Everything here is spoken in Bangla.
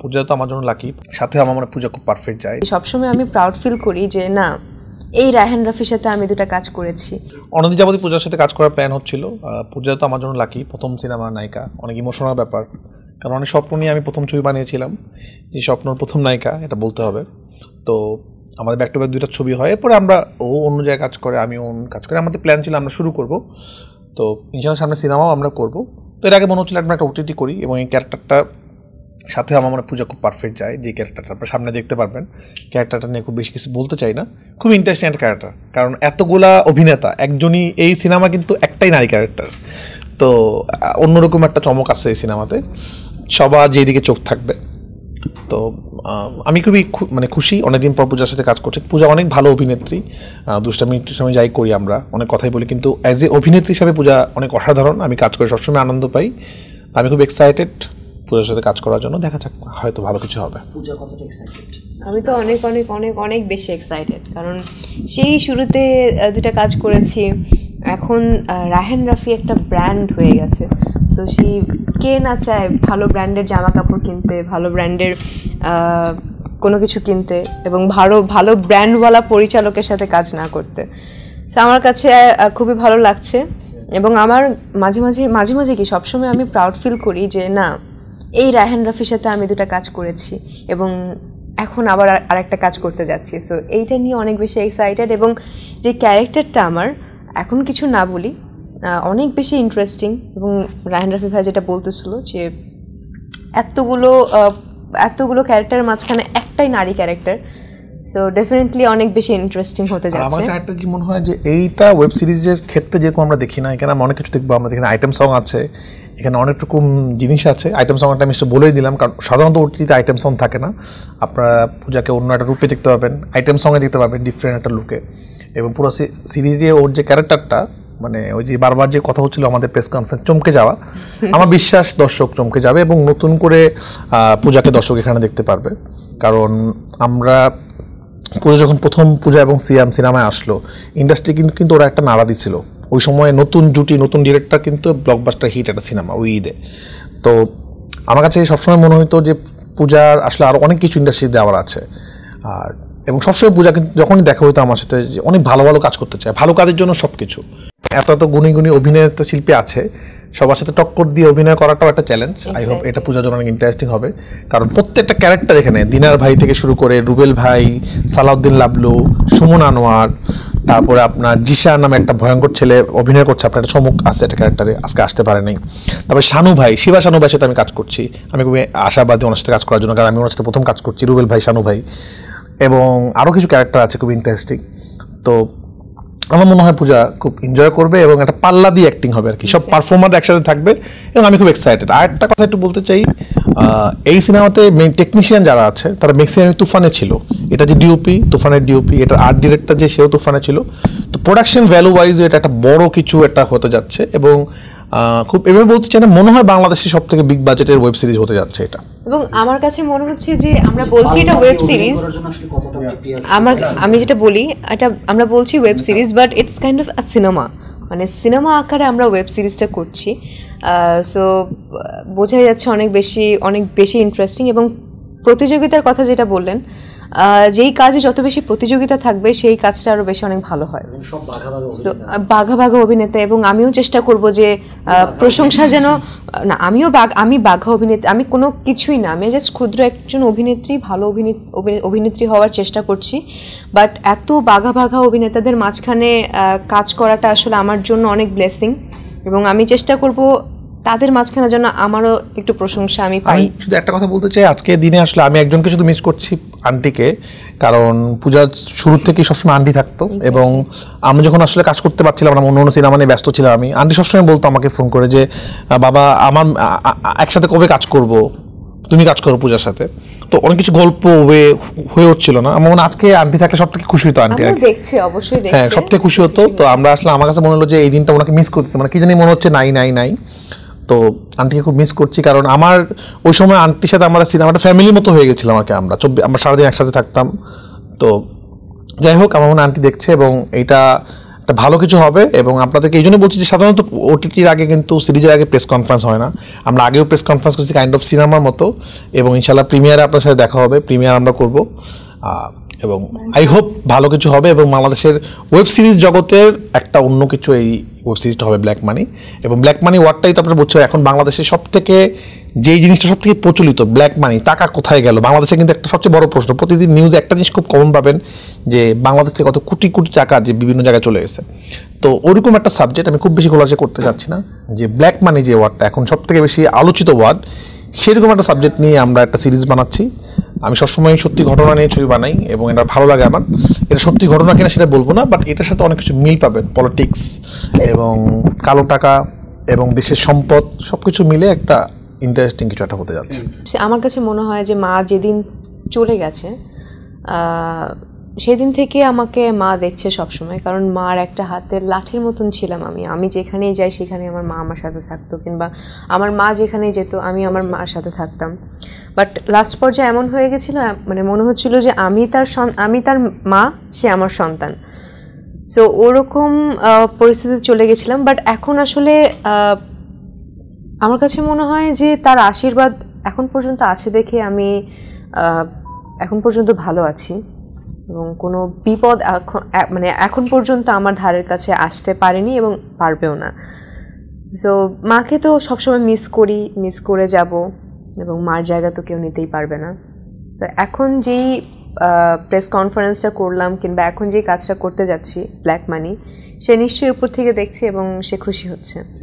পূজা তো আমার জন্য লাকি সাথে আমার মনে পূজা খুব পারফেক্ট যায় সবসময় আমি প্রাউড ফিল করি যে না এই রায়হান রাফির সাথে আমি দুটা কাজ করেছি অনদি জাবতি পূজার সাথে কাজ করার প্ল্যান হচ্ছিল পূজা তো আমার জন্য লাকি প্রথম সিনেমা নায়িকা অনেক ইমোশনাল ব্যাপার কারণ অনেক স্বপ্ন নিয়ে আমি প্রথম ছবি বানিয়েছিলাম যে স্বপ্নর প্রথম নায়িকা এটা বলতে হবে তো আমাদের ব্যাক টু ব্যাক দুইটা ছবি হয় এরপরে আমরা ও অন্য জায়গায় কাজ করে আমি অন্য কাজ করে আমাদের প্ল্যান ছিল আমরা শুরু করব তো ইনশাল্লাহ সামনে সিনেমাও আমরা করব তো এর আগে মনে হচ্ছিল আমরা একটা ওটিটি করি এবং এই ক্যারেক্টারটা সাথে আমার মনে পূজা খুব পারফেক্ট যায় যে ক্যারেক্টারটা আপনার সামনে দেখতে পারবেন ক্যারেক্টারটা নিয়ে খুব বেশি কিছু বলতে চাই না খুব ইন্টারেস্টিং একটা ক্যারেক্টার কারণ এতগুলা অভিনেতা একজনই এই সিনেমা কিন্তু একটাই নারী ক্যারেক্টার তো অন্যরকম একটা চমক আছে এই সিনেমাতে সবার যেদিকে চোখ থাকবে তো আমি খুবই মানে খুশি অনেকদিন পর পূজার সাথে কাজ করছি পূজা অনেক ভালো অভিনেত্রী দুষ্টামি সময় যাই করি আমরা অনেক কথাই বলি কিন্তু অ্যাজ এ অভিনেত্রী হিসাবে পূজা অনেক অসাধারণ আমি কাজ করে সবসময় আনন্দ পাই আমি খুব এক্সাইটেড পূজার সাথে কাজ করার জন্য দেখা যাক হয়তো ভালো কিছু হবে পূজা কতটা এক্সাইটেড আমি তো অনেক অনেক অনেক অনেক বেশি এক্সাইটেড কারণ সেই শুরুতে দুটা কাজ করেছি এখন রাহেন রাফি একটা ব্র্যান্ড হয়ে গেছে সো সেই কে না চায় ভালো ব্র্যান্ডের জামা কাপড় কিনতে ভালো ব্র্যান্ডের কোনো কিছু কিনতে এবং ভালো ভালো ব্র্যান্ডওয়ালা পরিচালকের সাথে কাজ না করতে সো আমার কাছে খুবই ভালো লাগছে এবং আমার মাঝে মাঝে মাঝে মাঝে কি সবসময় আমি প্রাউড ফিল করি যে না এই রায়হান রফির সাথে আমি দুটা কাজ করেছি এবং এখন আবার আর একটা কাজ করতে যাচ্ছি সো এইটা নিয়ে অনেক বেশি এক্সাইটেড এবং যে ক্যারেক্টারটা আমার এখন কিছু না বলি অনেক বেশি ইন্টারেস্টিং এবং রায়হান রফি ভাই যেটা বলতেছিল যে এতগুলো এতগুলো ক্যারেক্টারের মাঝখানে একটাই নারী ক্যারেক্টার সো ডেফিনেটলি অনেক বেশি ইন্টারেস্টিং হতে যাচ্ছে আমার কাছে একটা মনে হয় যে এইটা ওয়েব সিরিজের ক্ষেত্রে যেরকম আমরা দেখি না এখানে আমরা অনেক কিছু দেখবো আমরা দেখি আইটেম সং আছে এখানে অনেক রকম জিনিস আছে আইটেম সংটা আমি বলেই দিলাম কারণ সাধারণত ওটিতে আইটেম সং থাকে না আপনারা পূজাকে অন্য একটা রূপে দেখতে পাবেন আইটেম সঙ্গে দেখতে পাবেন ডিফারেন্ট একটা লুকে এবং পুরো সিরিজে ওর যে ক্যারেক্টারটা মানে ওই যে বারবার যে কথা হচ্ছিল আমাদের প্রেস কনফারেন্স চমকে যাওয়া আমার বিশ্বাস দর্শক চমকে যাবে এবং নতুন করে পূজাকে দর্শক এখানে দেখতে পারবে কারণ আমরা পুজো যখন প্রথম পূজা এবং সিয়াম সিনেমায় আসলো ইন্ডাস্ট্রি কিন্তু কিন্তু ওরা একটা নাড়া দিছিল ওই সময়ে নতুন জুটি নতুন ডিরেক্টর কিন্তু ব্লকবাস্টার হিট একটা সিনেমা ওই ঈদে তো আমার কাছে সবসময় মনে হতো যে পূজার আসলে আরও অনেক কিছু ইন্ডাস্ট্রি দেওয়ার আছে আর এবং সবসময় পূজা কিন্তু যখনই দেখা হতো আমার সাথে যে অনেক ভালো ভালো কাজ করতে চায় ভালো কাজের জন্য সব কিছু এত এত গুণী গুণী অভিনেতা শিল্পী আছে সবার সাথে টক্কর দিয়ে অভিনয় করাটাও একটা চ্যালেঞ্জ আই হোপ এটা পূজার জন্য অনেক ইন্টারেস্টিং হবে কারণ প্রত্যেকটা ক্যারেক্টার এখানে দিনার ভাই থেকে শুরু করে রুবেল ভাই সালাউদ্দিন লাবলু সুমন আনোয়ার তারপরে আপনার জিশা নামে একটা ভয়ঙ্কর ছেলে অভিনয় করছে আপনার একটা সমুখ আছে একটা ক্যারেক্টারে আজকে আসতে পারে নাই তারপরে শানু ভাই শিবা শানু ভাইয়ের সাথে আমি কাজ করছি আমি খুবই আশাবাদী ওনার সাথে কাজ করার জন্য কারণ আমি ওনার সাথে প্রথম কাজ করছি রুবেল ভাই শানু ভাই এবং আরও কিছু ক্যারেক্টার আছে খুব ইন্টারেস্টিং তো আমার মনে হয় পূজা খুব এনজয় করবে এবং একটা পাল্লা দিয়ে অ্যাক্টিং হবে আর কি সব পারফর্মার একসাথে থাকবে এবং আমি খুব এক্সাইটেড আর একটা কথা একটু বলতে চাই এই সিনেমাতে মেন টেকনিশিয়ান যারা আছে তারা ম্যাক্সিমাম তুফানে ছিল এটা যে ডিওপি তুফানের ডিওপি এটা আর্ট ডিরেক্টর যে সেও তুফানে ছিল তো প্রোডাকশন ভ্যালু ওয়াইজ এটা একটা বড় কিছু একটা হতে যাচ্ছে এবং খুব এভাবে বলতে চাই না মনে হয় বাংলাদেশের সব থেকে বিগ বাজেটের ওয়েব সিরিজ হতে যাচ্ছে এটা এবং আমার কাছে মনে হচ্ছে যে আমরা বলছি এটা ওয়েব সিরিজ আমার আমি যেটা বলি এটা আমরা বলছি web series but it's kind of a cinema মানে সিনেমা আকারে আমরা ওয়েব সিরিজটা করছি সো বোঝাই যাচ্ছে অনেক বেশি অনেক বেশি ইন্টারেস্টিং এবং প্রতিযোগিতার কথা যেটা বললেন যেই কাজে যত বেশি প্রতিযোগিতা থাকবে সেই কাজটা আরও বেশি অনেক ভালো হয় মানে বাঘা বাঘা অভিনেতা এবং আমিও চেষ্টা করব যে প্রশংসা যেন না আমিও বাঘ আমি বাঘা অভিনেতা আমি কোনো কিছুই না আমি জাস্ট ক্ষুদ্র একজন অভিনেত্রী ভালো অভিনেত্রী হওয়ার চেষ্টা করছি বাট এত বাঘা বাঘা অভিনেতাদের মাঝখানে কাজ করাটা আসলে আমার জন্য অনেক ব্লেসিং এবং আমি চেষ্টা করব তাদের মাঝখানে যেন আমারও একটু প্রশংসা আমি পাই শুধু একটা কথা বলতে চাই আজকে দিনে আসলে আমি একজনকে শুধু মিস করছি আন্টিকে কারণ পূজার শুরু থেকেই সবসময় আন্টি থাকতো এবং আমি যখন আসলে কাজ করতে পারছিলাম না অন্য অন্য সিনেমা নিয়ে ব্যস্ত ছিলাম আমি আন্টি সবসময় বলতো আমাকে ফোন করে যে বাবা আমার একসাথে কবে কাজ করব তুমি কাজ করো পূজার সাথে তো অনেক কিছু গল্প হয়ে হয়ে হচ্ছিল না আমার মনে আজকে আন্টি থাকলে সব থেকে খুশি হতো আন্টি দেখছে অবশ্যই হ্যাঁ সব থেকে খুশি হতো তো আমরা আসলে আমার কাছে মনে হলো যে এই দিনটা ওনাকে মিস করতেছে মানে কি জানি মনে হচ্ছে নাই নাই নাই তো আন্টিকে খুব মিস করছি কারণ আমার ওই সময় আন্টির সাথে আমরা সিনেমাটা ফ্যামিলির মতো হয়ে গেছিলাম আর কি আমরা চব্বিশ আমরা সারাদিন একসাথে থাকতাম তো যাই হোক আমার মনে আন্টি দেখছে এবং এইটা একটা ভালো কিছু হবে এবং আপনাদেরকে এই জন্য বলছি যে সাধারণত ওটিটির আগে কিন্তু সিরিজের আগে প্রেস কনফারেন্স হয় না আমরা আগেও প্রেস কনফারেন্স করছি কাইন্ড অফ সিনেমার মতো এবং ইনশাল্লাহ প্রিমিয়ারে আপনার সাথে দেখা হবে প্রিমিয়ার আমরা করব এবং আই হোপ ভালো কিছু হবে এবং বাংলাদেশের ওয়েব সিরিজ জগতের একটা অন্য কিছু এই সিরিজটা হবে ব্ল্যাক মানি এবং ব্ল্যাক মানি ওয়ার্ডটাই তো আপনার বলছে এখন বাংলাদেশে সব থেকে যেই জিনিসটা সব থেকে প্রচলিত ব্ল্যাক মানি টাকা কোথায় গেল বাংলাদেশে কিন্তু একটা সবচেয়ে বড় প্রশ্ন প্রতিদিন নিউজে একটা জিনিস খুব কমন পাবেন যে বাংলাদেশ থেকে কত কোটি কোটি টাকা যে বিভিন্ন জায়গায় চলে গেছে তো ওরকম একটা সাবজেক্ট আমি খুব বেশি খোলাসে করতে চাচ্ছি না যে ব্ল্যাক মানি যে ওয়ার্ডটা এখন সব থেকে বেশি আলোচিত ওয়ার্ড সেরকম একটা সাবজেক্ট নিয়ে আমরা একটা সিরিজ বানাচ্ছি আমি সবসময় সত্যি ঘটনা নিয়ে ছবি বানাই এবং এটা ভালো লাগে আমার এটা সত্যি ঘটনা কিনা সেটা বলবো না বাট এটার সাথে অনেক কিছু মিল পাবেন পলিটিক্স এবং কালো টাকা এবং দেশের সম্পদ সব কিছু মিলে একটা ইন্টারেস্টিং কিছু একটা হতে যাচ্ছে আমার কাছে মনে হয় যে মা যেদিন চলে গেছে সেদিন থেকে আমাকে মা দেখছে সবসময় কারণ মার একটা হাতের লাঠির মতন ছিলাম আমি আমি যেখানেই যাই সেখানে আমার মা আমার সাথে থাকতো কিংবা আমার মা যেখানেই যেত আমি আমার মার সাথে থাকতাম বাট লাস্ট পর্যায়ে এমন হয়ে গেছিলো মানে মনে হচ্ছিল যে আমি তার আমি তার মা সে আমার সন্তান সো ওরকম পরিস্থিতিতে চলে গেছিলাম বাট এখন আসলে আমার কাছে মনে হয় যে তার আশীর্বাদ এখন পর্যন্ত আছে দেখে আমি এখন পর্যন্ত ভালো আছি এবং কোনো বিপদ এখন মানে এখন পর্যন্ত আমার ধারের কাছে আসতে পারেনি এবং পারবেও না সো মাকে তো সবসময় মিস করি মিস করে যাব এবং মার জায়গা তো কেউ নিতেই পারবে না তো এখন যেই প্রেস কনফারেন্সটা করলাম কিংবা এখন যেই কাজটা করতে যাচ্ছি ব্ল্যাক মানি সে নিশ্চয়ই উপর থেকে দেখছে এবং সে খুশি হচ্ছে